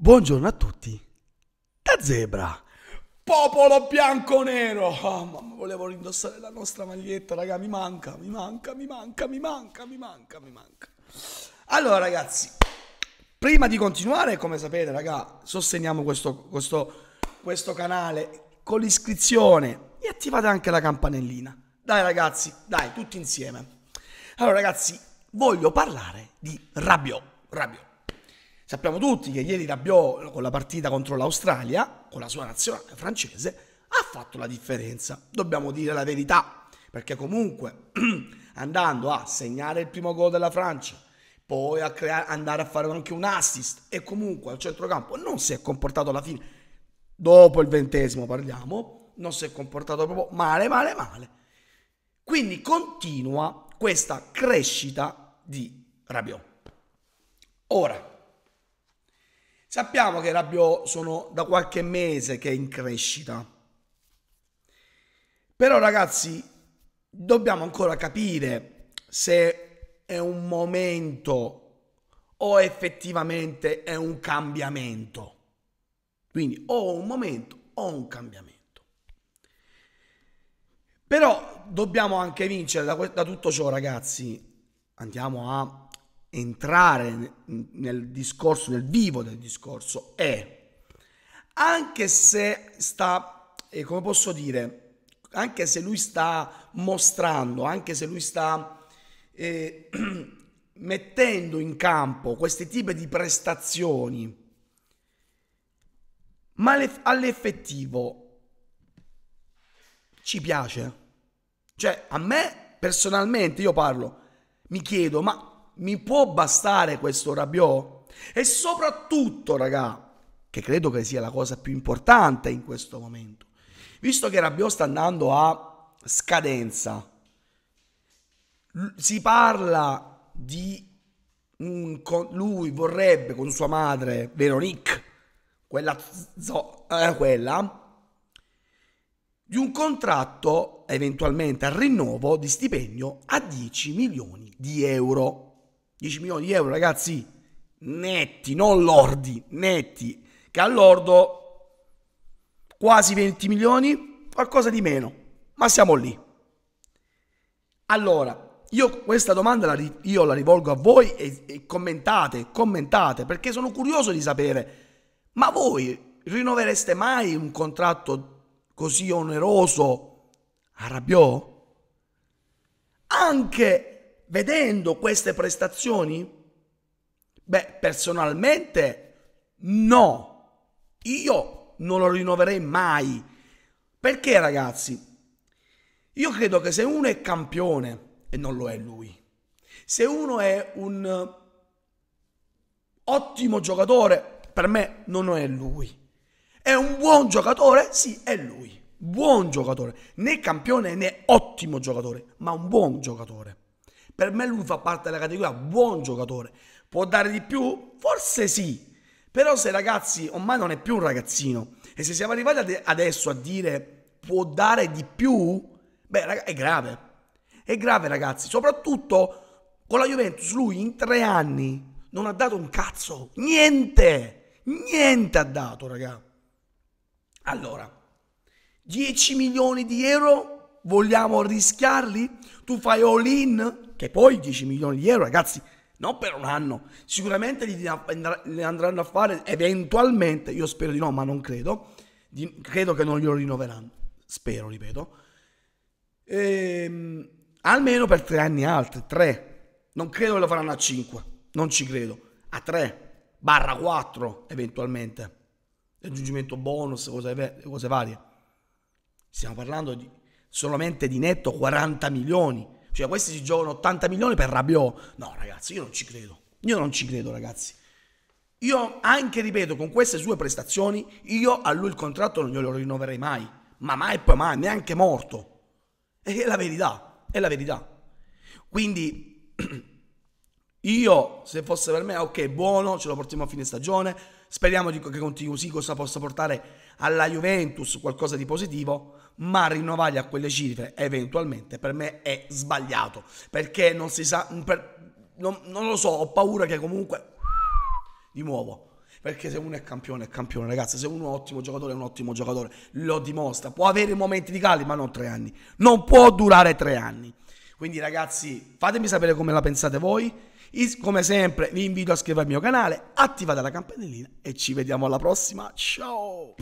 Buongiorno a tutti da Zebra, popolo bianco-nero. Oh, ah, mamma, volevo indossare la nostra maglietta, raga, mi manca, mi manca, mi manca, mi manca, mi manca, mi manca. Allora, ragazzi, prima di continuare, come sapete, raga, sosteniamo questo, questo, questo canale con l'iscrizione e attivate anche la campanellina. Dai, ragazzi, dai, tutti insieme. Allora, ragazzi, voglio parlare di Rabiot. Rabiot. Sappiamo tutti che ieri Rabiot con la partita contro l'Australia, con la sua nazionale francese, ha fatto la differenza. Dobbiamo dire la verità, perché comunque andando a segnare il primo gol della Francia, poi a creare, andare a fare anche un assist e comunque al centrocampo non si è comportato alla fine, dopo il ventesimo parliamo, non si è comportato proprio male, male, male. Quindi continua questa crescita di Rabiot. Ora, Sappiamo che Rabbio sono da qualche mese che è in crescita. Però ragazzi, dobbiamo ancora capire se è un momento o effettivamente è un cambiamento. Quindi o un momento o un cambiamento. Però dobbiamo anche vincere da, da tutto ciò, ragazzi. Andiamo a entrare nel discorso, nel vivo del discorso, è anche se sta, eh, come posso dire, anche se lui sta mostrando, anche se lui sta eh, mettendo in campo questi tipi di prestazioni, ma all'effettivo ci piace? Cioè, a me personalmente, io parlo, mi chiedo, ma mi può bastare questo Rabiot? E soprattutto, raga, che credo che sia la cosa più importante in questo momento, visto che Rabiot sta andando a scadenza, si parla di un, lui vorrebbe con sua madre Veronique, quella, zo, eh, quella di un contratto eventualmente al rinnovo di stipendio a 10 milioni di euro. 10 milioni di euro, ragazzi, netti, non lordi, netti, che all'ordo quasi 20 milioni, qualcosa di meno, ma siamo lì. Allora, io questa domanda la, io la rivolgo a voi e, e commentate, commentate, perché sono curioso di sapere, ma voi rinnovereste mai un contratto così oneroso a Rabiot? Anche vedendo queste prestazioni? Beh, personalmente no. Io non lo rinnoverei mai. Perché ragazzi? Io credo che se uno è campione, e non lo è lui, se uno è un ottimo giocatore, per me non è lui. È un buon giocatore? Sì, è lui. Buon giocatore. Né campione né ottimo giocatore, ma un buon giocatore. Per me lui fa parte della categoria buon giocatore. Può dare di più? Forse sì. Però se ragazzi, ormai non è più un ragazzino. E se siamo arrivati ad adesso a dire può dare di più, beh, raga, è grave. È grave, ragazzi. Soprattutto con la Juventus lui in tre anni non ha dato un cazzo. Niente. Niente ha dato, raga. Allora, 10 milioni di euro Vogliamo rischiarli? Tu fai all-in, che poi 10 milioni di euro, ragazzi, non per un anno. Sicuramente li andranno a fare eventualmente, io spero di no, ma non credo. Di, credo che non glielo rinnoveranno, spero, ripeto. Ehm, almeno per tre anni altri, tre. Non credo che lo faranno a 5, non ci credo. A 3, barra 4 eventualmente. Raggiungimento bonus, cose, cose varie. Stiamo parlando di solamente di netto 40 milioni. Cioè questi si giocano 80 milioni per Rabiot. No ragazzi, io non ci credo. Io non ci credo ragazzi. Io anche, ripeto, con queste sue prestazioni, io a lui il contratto non glielo rinnoverei mai. Ma mai e poi mai, neanche morto. È la verità, è la verità. Quindi io, se fosse per me, ok, buono, ce lo portiamo a fine stagione, Speriamo che continui così, cosa possa portare alla Juventus qualcosa di positivo, ma rinnovarli a quelle cifre eventualmente per me è sbagliato, perché non si sa, mm, per, non, non lo so, ho paura che comunque di nuovo perché se uno è campione è campione ragazzi se uno è un ottimo giocatore è un ottimo giocatore lo dimostra può avere momenti di cali ma non tre anni non può durare tre anni quindi ragazzi fatemi sapere come la pensate voi come sempre vi invito a iscrivervi al mio canale, attivate la campanellina e ci vediamo alla prossima. Ciao!